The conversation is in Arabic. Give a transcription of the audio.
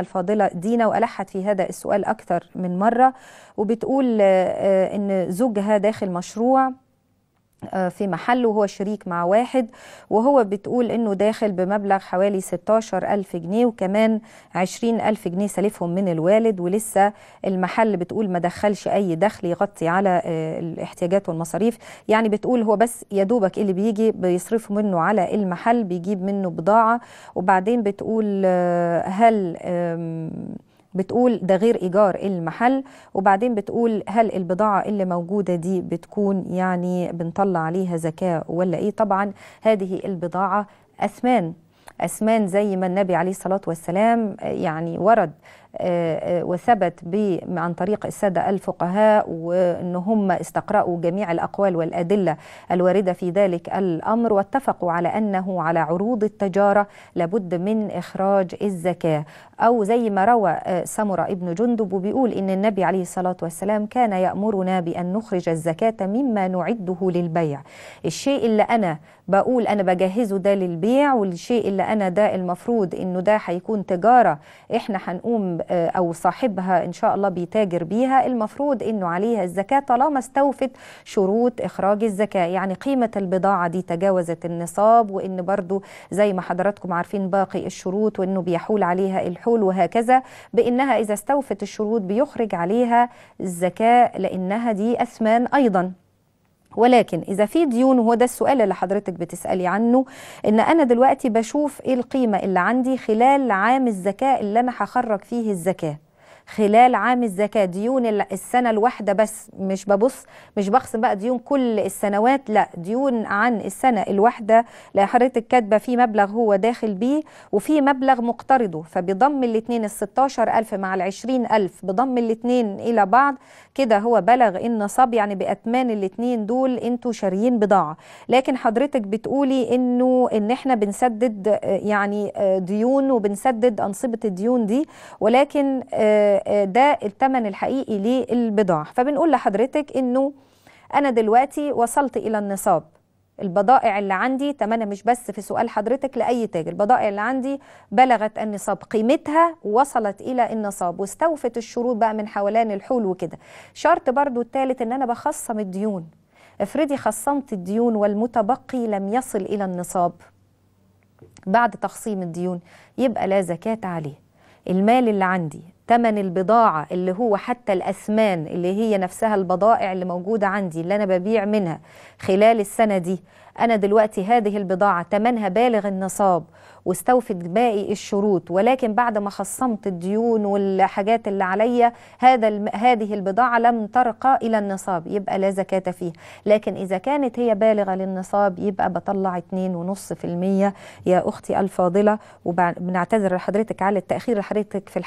الفاضلة دينا وألحت في هذا السؤال أكثر من مرة وبتقول آه، آه، إن زوجها داخل مشروع آه، في محل وهو شريك مع واحد وهو بتقول انه داخل بمبلغ حوالي 16 ألف جنيه وكمان 20 ألف جنيه سالفهم من الوالد ولسه المحل بتقول ما دخلش أي دخل يغطي على آه، الاحتياجات والمصاريف يعني بتقول هو بس يا دوبك اللي بيجي بيصرف منه على المحل بيجيب منه بضاعة وبعدين بتقول آه، هل بتقول ده غير إيجار المحل وبعدين بتقول هل البضاعة اللي موجودة دي بتكون يعني بنطلع عليها زكاة ولا إيه طبعا هذه البضاعة أثمان اثمان زي ما النبي عليه الصلاة والسلام يعني ورد وثبت عن طريق السادة الفقهاء وأن هم استقرأوا جميع الأقوال والأدلة الواردة في ذلك الأمر واتفقوا على أنه على عروض التجارة لابد من إخراج الزكاة أو زي ما روى آه، سمرة ابن جندب بيقول إن النبي عليه الصلاة والسلام كان يأمرنا بأن نخرج الزكاة مما نعده للبيع الشيء اللي أنا بقول أنا بجهزه ده للبيع والشيء اللي أنا ده المفروض إنه ده هيكون تجارة إحنا هنقوم أو صاحبها إن شاء الله بيتاجر بيها المفروض أنه عليها الزكاة طالما استوفت شروط إخراج الزكاة يعني قيمة البضاعة دي تجاوزت النصاب وأن برضو زي ما حضراتكم عارفين باقي الشروط وأنه بيحول عليها الحول وهكذا بأنها إذا استوفت الشروط بيخرج عليها الزكاة لأنها دي أثمان أيضاً ولكن إذا في ديون وهو ده السؤال اللي حضرتك بتسألي عنه إن أنا دلوقتي بشوف إيه القيمة اللي عندي خلال عام الزكاة اللي أنا هخرج فيه الزكاة خلال عام الزكاة ديون السنة الواحدة بس مش ببص مش بخصم بقى ديون كل السنوات لا ديون عن السنة الواحدة لحضرتك كاتبة في مبلغ هو داخل بيه وفي مبلغ مقترضه فبضم الاثنين ال 16000 مع ال 20000 بضم الاثنين إلى بعض كده هو بلغ النصاب يعني بأتمان الاثنين دول انتوا شاريين بضاعة لكن حضرتك بتقولي انه ان احنا بنسدد آه، يعني آه، ديون وبنسدد أنصبة الديون دي ولكن آه، ده الثمن الحقيقي للبضاعة فبنقول لحضرتك أنه أنا دلوقتي وصلت إلى النصاب البضائع اللي عندي تمنى مش بس في سؤال حضرتك لأي تاجر البضائع اللي عندي بلغت النصاب قيمتها وصلت إلى النصاب واستوفت الشروط بقى من حوالين الحول وكده شرط برضو الثالث أن أنا بخصم الديون افرضي خصمت الديون والمتبقي لم يصل إلى النصاب بعد تخصيم الديون يبقى لا زكاة عليه المال اللي عندي تمن البضاعة اللي هو حتى الأثمان اللي هي نفسها البضائع اللي موجودة عندي اللي أنا ببيع منها خلال السنة دي أنا دلوقتي هذه البضاعة تمنها بالغ النصاب واستوفت باقي الشروط ولكن بعد ما خصمت الديون والحاجات اللي عليا هذا هذه البضاعة لم ترقى إلى النصاب يبقى لا زكاة فيها لكن إذا كانت هي بالغة للنصاب يبقى بطلع 2.5% يا أختي الفاضلة وبنعتذر لحضرتك على التأخير لحضرتك في الحاجة.